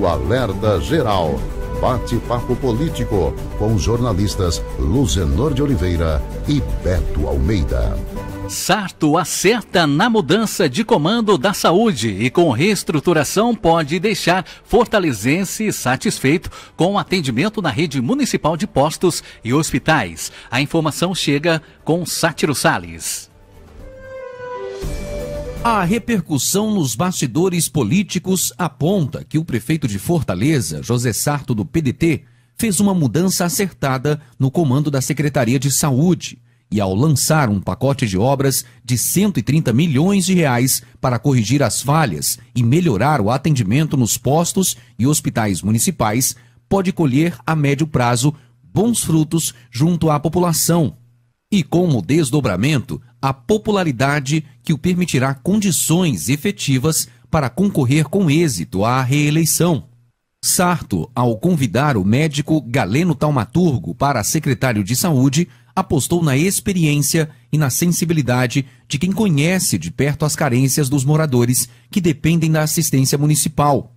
o Alerta Geral. Bate-papo político com os jornalistas Luzenor de Oliveira e Beto Almeida. Sarto acerta na mudança de comando da saúde e com reestruturação pode deixar fortalezense satisfeito com o atendimento na rede municipal de postos e hospitais. A informação chega com Sátiro Sales. A repercussão nos bastidores políticos aponta que o prefeito de Fortaleza, José Sarto, do PDT, fez uma mudança acertada no comando da Secretaria de Saúde e, ao lançar um pacote de obras de 130 milhões de reais para corrigir as falhas e melhorar o atendimento nos postos e hospitais municipais, pode colher a médio prazo bons frutos junto à população. E com o desdobramento a popularidade que o permitirá condições efetivas para concorrer com êxito à reeleição. Sarto, ao convidar o médico Galeno Taumaturgo para secretário de Saúde, apostou na experiência e na sensibilidade de quem conhece de perto as carências dos moradores que dependem da assistência municipal.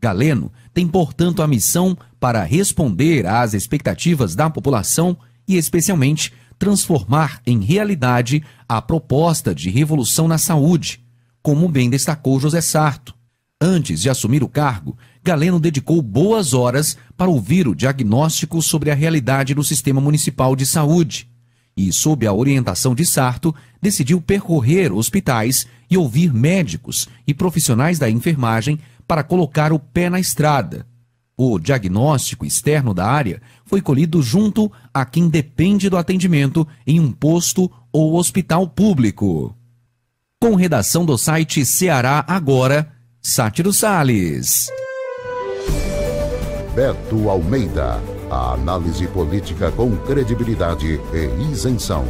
Galeno tem, portanto, a missão para responder às expectativas da população e, especialmente, transformar em realidade a proposta de revolução na saúde, como bem destacou José Sarto. Antes de assumir o cargo, Galeno dedicou boas horas para ouvir o diagnóstico sobre a realidade do sistema municipal de saúde. E, sob a orientação de Sarto, decidiu percorrer hospitais e ouvir médicos e profissionais da enfermagem para colocar o pé na estrada, o diagnóstico externo da área, foi colhido junto a quem depende do atendimento em um posto ou hospital público. Com redação do site Ceará Agora, Sátiro Sales. Beto Almeida, a análise política com credibilidade e isenção.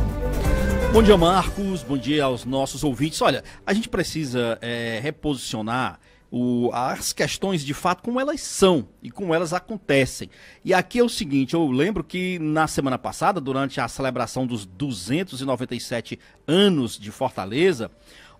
Bom dia, Marcos. Bom dia aos nossos ouvintes. Olha, a gente precisa é, reposicionar o, as questões de fato como elas são e como elas acontecem. E aqui é o seguinte, eu lembro que na semana passada, durante a celebração dos 297 anos de Fortaleza,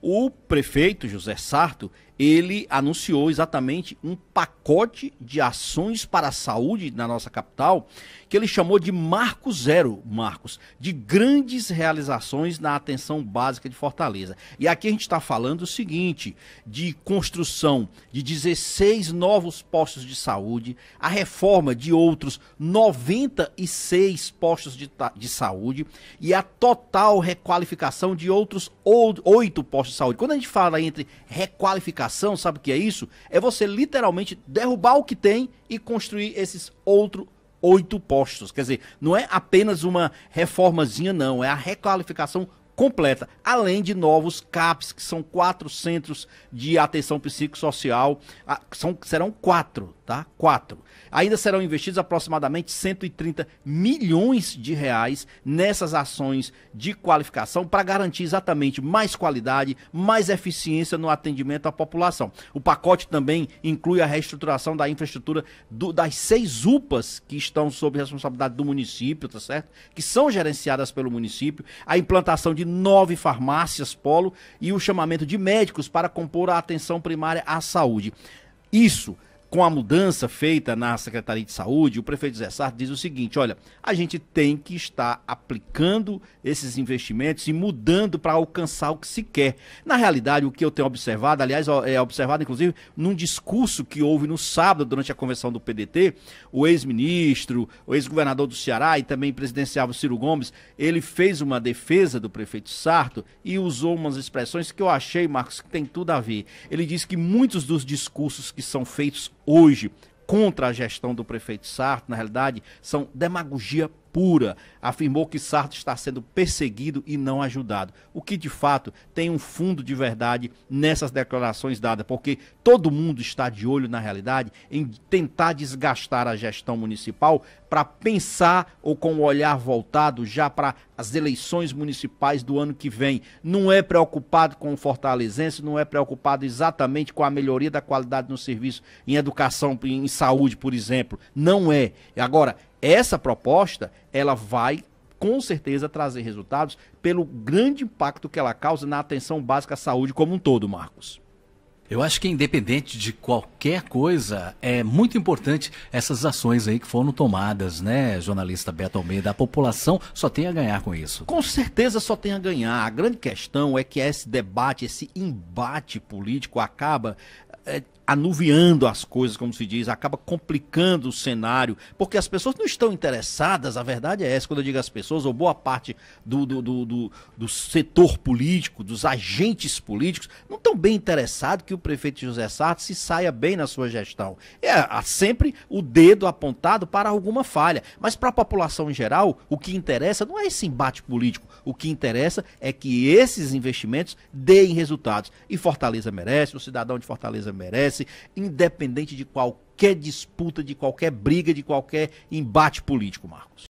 o prefeito José Sarto, ele anunciou exatamente um pacote de ações para a saúde na nossa capital, que ele chamou de Marco Zero, Marcos, de grandes realizações na atenção básica de Fortaleza. E aqui a gente está falando o seguinte: de construção de 16 novos postos de saúde, a reforma de outros 96 postos de, de saúde e a total requalificação de outros oito postos de saúde. Quando a gente fala entre requalificação, sabe o que é isso? É você literalmente derrubar o que tem e construir esses outros oito postos. Quer dizer, não é apenas uma reformazinha, não. É a requalificação completa, além de novos CAPs, que são quatro centros de atenção psicossocial, ah, são, serão quatro, tá? Quatro. Ainda serão investidos aproximadamente 130 milhões de reais nessas ações de qualificação para garantir exatamente mais qualidade, mais eficiência no atendimento à população. O pacote também inclui a reestruturação da infraestrutura do, das seis UPAs que estão sob responsabilidade do município, tá certo? Que são gerenciadas pelo município, a implantação de nove farmácias polo e o chamamento de médicos para compor a atenção primária à saúde. Isso com a mudança feita na Secretaria de Saúde, o prefeito Zé Sarto diz o seguinte: olha, a gente tem que estar aplicando esses investimentos e mudando para alcançar o que se quer. Na realidade, o que eu tenho observado, aliás, é observado inclusive num discurso que houve no sábado durante a convenção do PDT, o ex-ministro, o ex-governador do Ceará e também presidenciável Ciro Gomes, ele fez uma defesa do prefeito Sarto e usou umas expressões que eu achei, Marcos, que tem tudo a ver. Ele disse que muitos dos discursos que são feitos hoje contra a gestão do prefeito Sarto, na realidade, são demagogia pura, afirmou que Sarto está sendo perseguido e não ajudado. O que de fato tem um fundo de verdade nessas declarações dadas, porque todo mundo está de olho na realidade em tentar desgastar a gestão municipal para pensar ou com o olhar voltado já para as eleições municipais do ano que vem. Não é preocupado com o fortalezense, não é preocupado exatamente com a melhoria da qualidade no serviço em educação, em saúde, por exemplo. Não é. Agora, essa proposta, ela vai com certeza trazer resultados pelo grande impacto que ela causa na atenção básica à saúde como um todo, Marcos. Eu acho que independente de qualquer coisa, é muito importante essas ações aí que foram tomadas, né, jornalista Beto Almeida? A população só tem a ganhar com isso. Com certeza só tem a ganhar. A grande questão é que esse debate, esse embate político acaba é, anuviando as coisas, como se diz, acaba complicando o cenário, porque as pessoas não estão interessadas, a verdade é essa, quando eu digo as pessoas, ou boa parte do, do, do, do, do setor político, dos agentes políticos, não estão bem interessados que o prefeito José Sartre se saia bem na sua gestão. É há sempre o dedo apontado para alguma falha, mas para a população em geral, o que interessa não é esse embate político, o que interessa é que esses investimentos deem resultados. E Fortaleza merece, o cidadão de Fortaleza merece independente de qualquer disputa, de qualquer briga, de qualquer embate político, Marcos.